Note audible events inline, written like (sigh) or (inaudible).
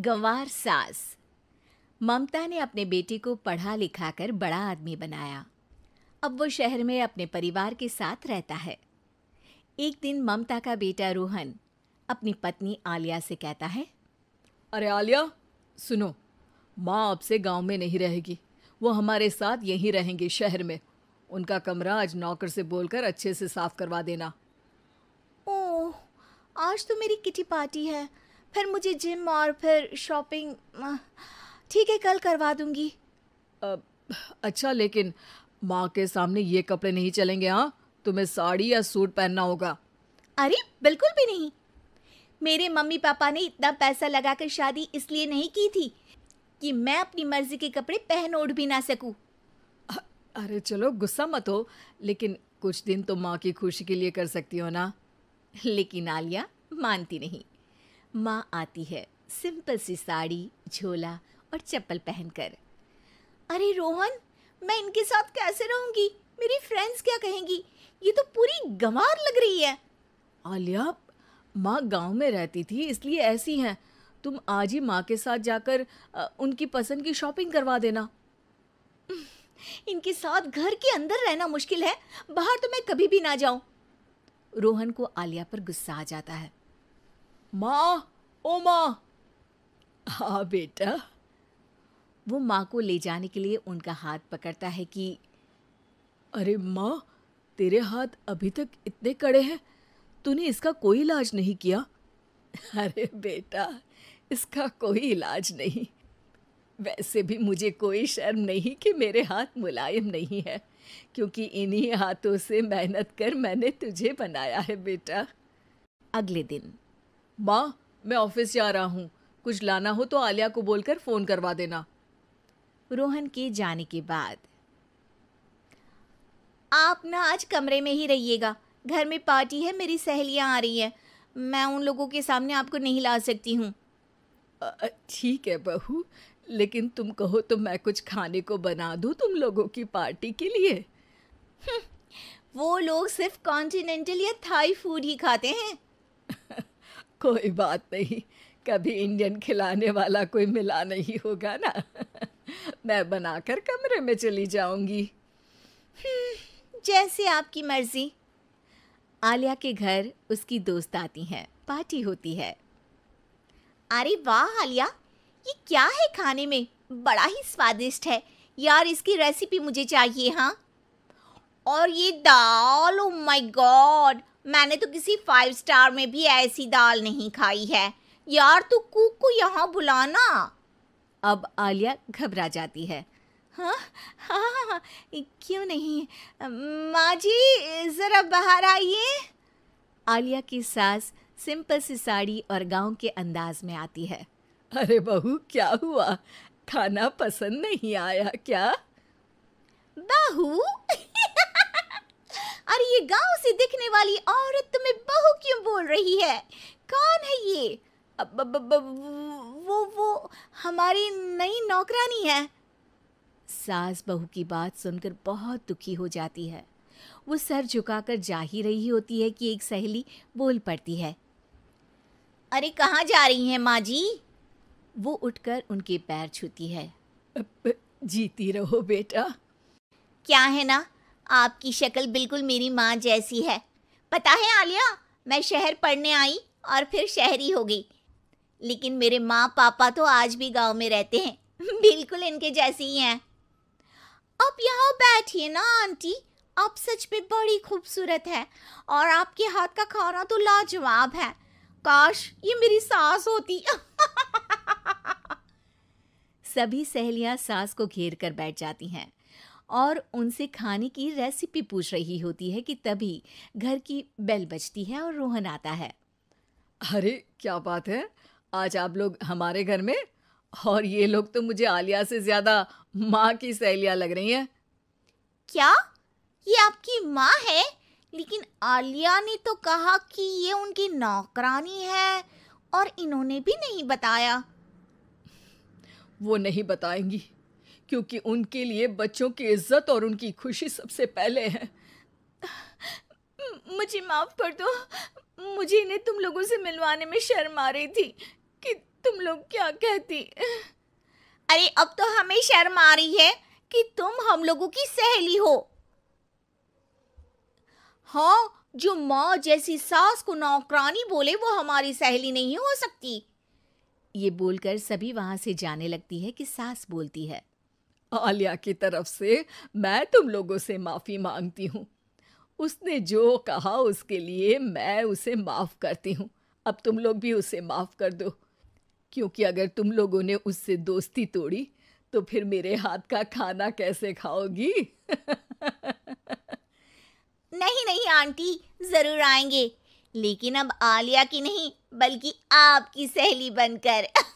गंवार सास ममता ने अपने बेटे को पढ़ा लिखा कर बड़ा आदमी बनाया अब वो शहर में अपने परिवार के साथ रहता है एक दिन ममता का बेटा रोहन अपनी पत्नी आलिया से कहता है अरे आलिया सुनो माँ अब से गांव में नहीं रहेगी वो हमारे साथ यहीं रहेंगे शहर में उनका कमरा आज नौकर से बोलकर अच्छे से साफ करवा देना ओह आज तो मेरी किटी पार्टी है फिर मुझे जिम और फिर शॉपिंग ठीक है कल करवा दूंगी अच्छा लेकिन माँ के सामने ये कपड़े नहीं चलेंगे हाँ तुम्हें साड़ी या सूट पहनना होगा अरे बिल्कुल भी नहीं मेरे मम्मी पापा ने इतना पैसा लगाकर शादी इसलिए नहीं की थी कि मैं अपनी मर्जी के कपड़े पहन ओढ़ भी ना सकूं। अरे चलो गुस्सा मत हो लेकिन कुछ दिन तो माँ की खुशी के लिए कर सकती हो ना लेकिन आलिया मानती नहीं माँ आती है सिंपल सी साड़ी झोला और चप्पल पहनकर अरे रोहन मैं इनके साथ कैसे रहूंगी मेरी फ्रेंड्स क्या कहेंगी ये तो पूरी गंवार लग रही है आलिया माँ गांव में रहती थी इसलिए ऐसी हैं तुम आज ही माँ के साथ जाकर उनकी पसंद की शॉपिंग करवा देना (laughs) इनके साथ घर के अंदर रहना मुश्किल है बाहर तो मैं कभी भी ना जाऊं रोहन को आलिया पर गुस्सा आ जाता है माँ ओ माँ हाँ बेटा वो माँ को ले जाने के लिए उनका हाथ पकड़ता है कि अरे माँ तेरे हाथ अभी तक इतने कड़े हैं तूने इसका कोई इलाज नहीं किया अरे बेटा इसका कोई इलाज नहीं वैसे भी मुझे कोई शर्म नहीं कि मेरे हाथ मुलायम नहीं है क्योंकि इन्हीं हाथों से मेहनत कर मैंने तुझे बनाया है बेटा अगले दिन माँ मैं ऑफिस जा रहा हूँ कुछ लाना हो तो आलिया को बोलकर फ़ोन करवा देना रोहन के जाने के बाद आप ना आज कमरे में ही रहिएगा घर में पार्टी है मेरी सहेलियाँ आ रही हैं मैं उन लोगों के सामने आपको नहीं ला सकती हूँ ठीक है बहू लेकिन तुम कहो तो मैं कुछ खाने को बना दूँ तुम लोगों की पार्टी के लिए हम्म, वो लोग सिर्फ कॉन्टिनेंटल या थाई फूड ही खाते हैं (laughs) कोई बात नहीं कभी इंडियन खिलाने वाला कोई मिला नहीं होगा ना मैं बनाकर कमरे में चली जाऊंगी हम्म, जैसे आपकी मर्जी आलिया के घर उसकी दोस्त आती हैं पार्टी होती है अरे वाह आलिया ये क्या है खाने में बड़ा ही स्वादिष्ट है यार इसकी रेसिपी मुझे चाहिए हाँ और ये दाल ओ माय गॉड मैंने तो किसी फाइव स्टार में भी ऐसी दाल नहीं खाई है यार तू तो कुक को यहाँ बुलाना अब आलिया घबरा जाती है हाँ हाँ हाँ, हाँ क्यों नहीं माँ जी ज़रा बाहर आइए आलिया की सास सिंपल सी साड़ी और गांव के अंदाज में आती है अरे बहू क्या हुआ खाना पसंद नहीं आया क्या बहू अरे ये गांव से दिखने वाली औरत तुम्हें बहू क्यों बोल रही है कौन है ये अब ब, ब, ब, वो वो हमारी नई नौकरानी है सास बहू की बात सुनकर बहुत दुखी हो जाती है वो सर झुकाकर जा ही रही होती है कि एक सहेली बोल पड़ती है अरे कहाँ जा रही हैं माँ जी वो उठकर उनके पैर छूती है जीती रहो बेटा क्या है ना आपकी शक्ल बिल्कुल मेरी माँ जैसी है पता है आलिया मैं शहर पढ़ने आई और फिर शहरी हो गई लेकिन मेरे माँ पापा तो आज भी गांव में रहते हैं (laughs) बिल्कुल इनके जैसे ही हैं आप यहाँ बैठिए ना आंटी आप सच में बड़ी खूबसूरत है और आपके हाथ का खाना तो लाजवाब है काश ये मेरी सास होती (laughs) सभी सहेलियां सास को घेर कर बैठ जाती हैं और उनसे खाने की रेसिपी पूछ रही होती है कि तभी घर की बेल बजती है और रोहन आता है अरे क्या बात है आज आप लोग हमारे घर में और ये लोग तो मुझे आलिया से ज्यादा माँ की सहेलियाँ लग रही हैं क्या ये आपकी माँ है लेकिन आलिया ने तो कहा कि ये उनकी नौकरानी है और इन्होंने भी नहीं बताया वो नहीं बताएंगी क्योंकि उनके लिए बच्चों की इज्जत और उनकी खुशी सबसे पहले है मुझे माफ़ कर दो मुझे इन्हें तुम लोगों से मिलवाने में शर्म आ रही थी कि तुम लोग क्या कहती अरे अब तो हमें शर्म आ रही है कि तुम हम लोगों की सहेली हो हाँ जो माँ जैसी सास को नौकरानी बोले वो हमारी सहेली नहीं हो सकती ये बोलकर सभी वहां से जाने लगती है कि सास बोलती है आलिया की तरफ से मैं तुम लोगों से माफ़ी मांगती हूँ उसने जो कहा उसके लिए मैं उसे माफ़ करती हूँ अब तुम लोग भी उसे माफ़ कर दो क्योंकि अगर तुम लोगों ने उससे दोस्ती तोड़ी तो फिर मेरे हाथ का खाना कैसे खाओगी (laughs) नहीं नहीं आंटी ज़रूर आएंगे लेकिन अब आलिया की नहीं बल्कि आपकी सहेली बनकर (laughs)